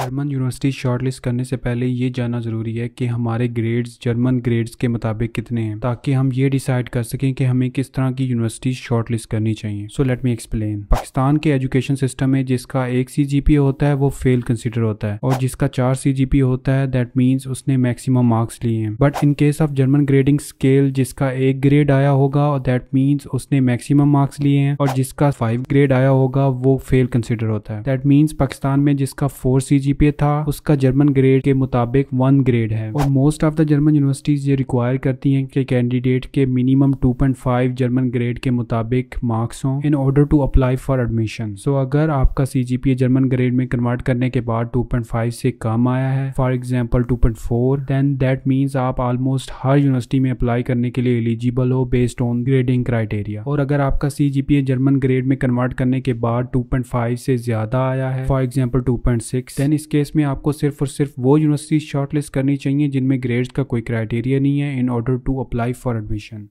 German university shortlist करने से पहले ये जानना ज़रूरी है कि हमारे ग्रेड्स जर्मन ग्रेड्स के मुताबिक कितने हैं ताकि हम ये डिसाइड कर सकें कि हमें किस तरह की यूनिवर्सिटी शॉर्टलिस्ट करनी चाहिए so let me explain Pakistan के एजुकेशन सिस्टम में जिसका एक सी होता है वो फेल कंसिडर होता है और जिसका चार सी होता है दैट मीन्स उसने मैक्सिमम मार्क्स लिए हैं but in case of German grading scale जिसका एक ग्रेड आया होगा और दैट मीन्स उसने मैक्सिमम मार्क्स लिए हैं और जिसका फाइव ग्रेड आया होगा वो फेल कंसिडर होता है दैट मीन्स पाकिस्तान में जिसका फोर सी जीपीए था उसका जर्मन ग्रेड के मुताबिक वन ग्रेड है और most of the German universities ये रिक्वायर करती हैं कि कैंडिडेट के मिनिमम 2.5 जर्मन ग्रेड के मुताबिक मार्क्स हों in order to apply for admission so अगर आपका सी जर्मन ग्रेड में कन्वर्ट करने के बाद टू से कम आया है for example two then that means आप ऑलमोस्ट हर यूनिवर्सिटी में अप्लाई करने के लिए एलिजिबल हो बेस्ड ऑन ग्रेडिंग क्राइटेरिया और अगर आपका सी जर्मन ग्रेड में कन्वर्ट करने के बाद 2.5 से ज्यादा आया है फॉर एग्जाम्पल 2.6 देन इस केस में आपको सिर्फ और सिर्फ वो यूनिवर्सिटी शॉर्टलिस्ट करनी चाहिए जिनमें ग्रेड्स का कोई क्राइटेरिया नहीं है in order to apply for admission